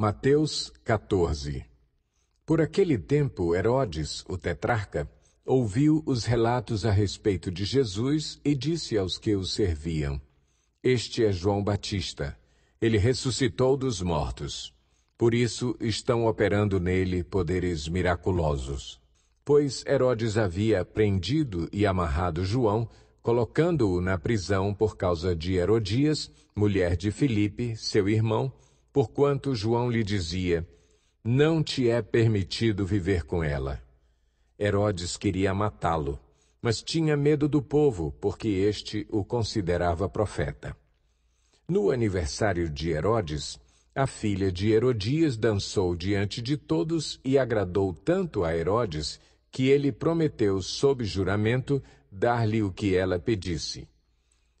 Mateus 14 Por aquele tempo, Herodes, o tetrarca, ouviu os relatos a respeito de Jesus e disse aos que o serviam: Este é João Batista. Ele ressuscitou dos mortos. Por isso estão operando nele poderes miraculosos. Pois Herodes havia prendido e amarrado João, colocando-o na prisão por causa de Herodias, mulher de Filipe, seu irmão, porquanto João lhe dizia: Não te é permitido viver com ela. Herodes queria matá-lo, mas tinha medo do povo, porque este o considerava profeta. No aniversário de Herodes, a filha de Herodias dançou diante de todos e agradou tanto a Herodes que ele prometeu, sob juramento, dar-lhe o que ela pedisse.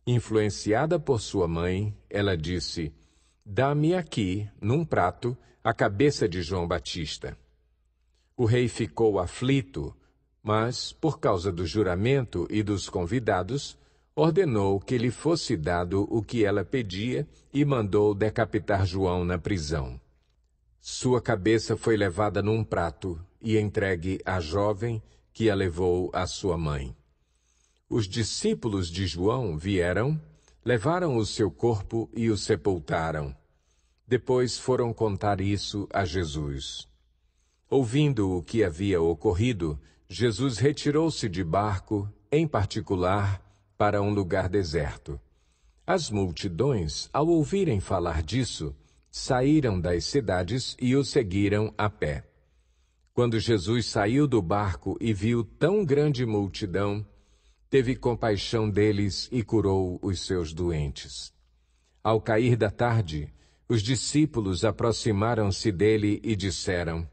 Influenciada por sua mãe, ela disse: Dá-me aqui, num prato, a cabeça de João Batista. O rei ficou aflito, mas, por causa do juramento e dos convidados, ordenou que lhe fosse dado o que ela pedia e mandou decapitar João na prisão. Sua cabeça foi levada num prato e entregue à jovem que a levou à sua mãe. Os discípulos de João vieram Levaram o seu corpo e o sepultaram. Depois foram contar isso a Jesus. Ouvindo o que havia ocorrido, Jesus retirou-se de barco, em particular, para um lugar deserto. As multidões, ao ouvirem falar disso, saíram das cidades e o seguiram a pé. Quando Jesus saiu do barco e viu tão grande multidão, teve compaixão deles e curou os seus doentes. Ao cair da tarde, os discípulos aproximaram-se dele e disseram: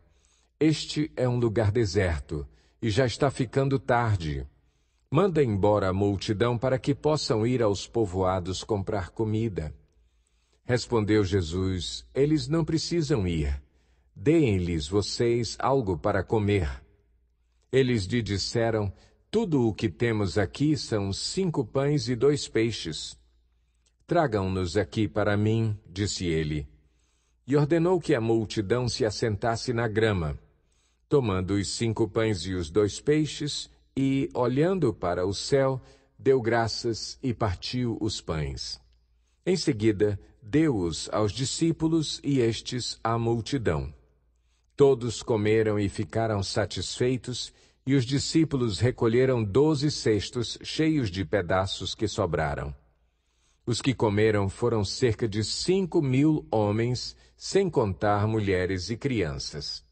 Este é um lugar deserto, e já está ficando tarde. Manda embora a multidão para que possam ir aos povoados comprar comida. Respondeu Jesus: Eles não precisam ir. Deem-lhes vocês algo para comer. Eles lhe disseram: tudo o que temos aqui são cinco pães e dois peixes. Tragam-nos aqui para mim, disse ele. E ordenou que a multidão se assentasse na grama, tomando os cinco pães e os dois peixes, e, olhando para o céu, deu graças e partiu os pães. Em seguida, deu-os aos discípulos e estes à multidão. Todos comeram e ficaram satisfeitos, e os discípulos recolheram doze cestos cheios de pedaços que sobraram. Os que comeram foram cerca de cinco mil homens, sem contar mulheres e crianças.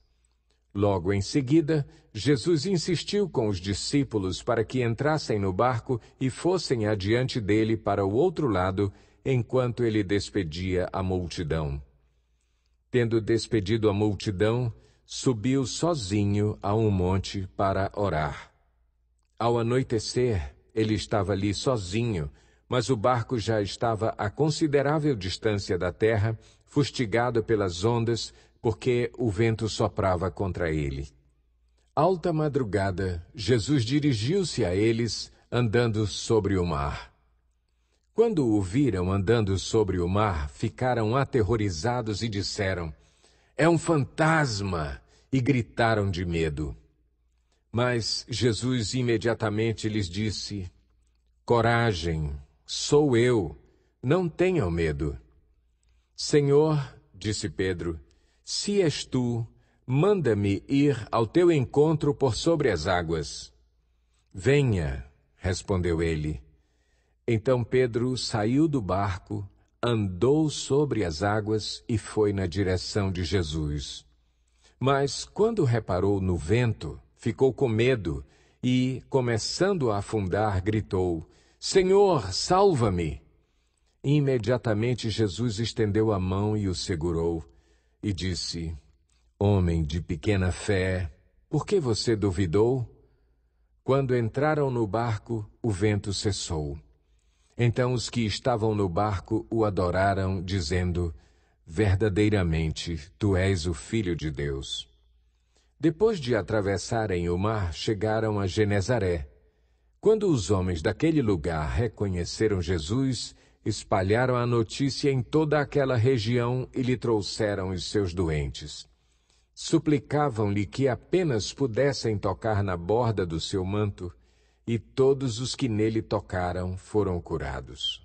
Logo em seguida, Jesus insistiu com os discípulos para que entrassem no barco e fossem adiante dele para o outro lado, enquanto ele despedia a multidão. Tendo despedido a multidão, subiu sozinho a um monte para orar. Ao anoitecer, ele estava ali sozinho, mas o barco já estava a considerável distância da terra, fustigado pelas ondas, porque o vento soprava contra ele. Alta madrugada, Jesus dirigiu-se a eles, andando sobre o mar. Quando o viram andando sobre o mar, ficaram aterrorizados e disseram: é um fantasma! E gritaram de medo. Mas Jesus imediatamente lhes disse: Coragem, sou eu, não tenham medo. Senhor, disse Pedro, se és tu, manda-me ir ao teu encontro por sobre as águas. Venha, respondeu ele. Então Pedro saiu do barco andou sobre as águas e foi na direção de Jesus. Mas quando reparou no vento, ficou com medo e, começando a afundar, gritou: Senhor, salva-me! Imediatamente Jesus estendeu a mão e o segurou e disse: Homem de pequena fé, por que você duvidou? Quando entraram no barco, o vento cessou. Então os que estavam no barco o adoraram, dizendo: Verdadeiramente, tu és o Filho de Deus. Depois de atravessarem o mar, chegaram a Genezaré. Quando os homens daquele lugar reconheceram Jesus, espalharam a notícia em toda aquela região e lhe trouxeram os seus doentes. Suplicavam-lhe que apenas pudessem tocar na borda do seu manto e todos os que nele tocaram foram curados.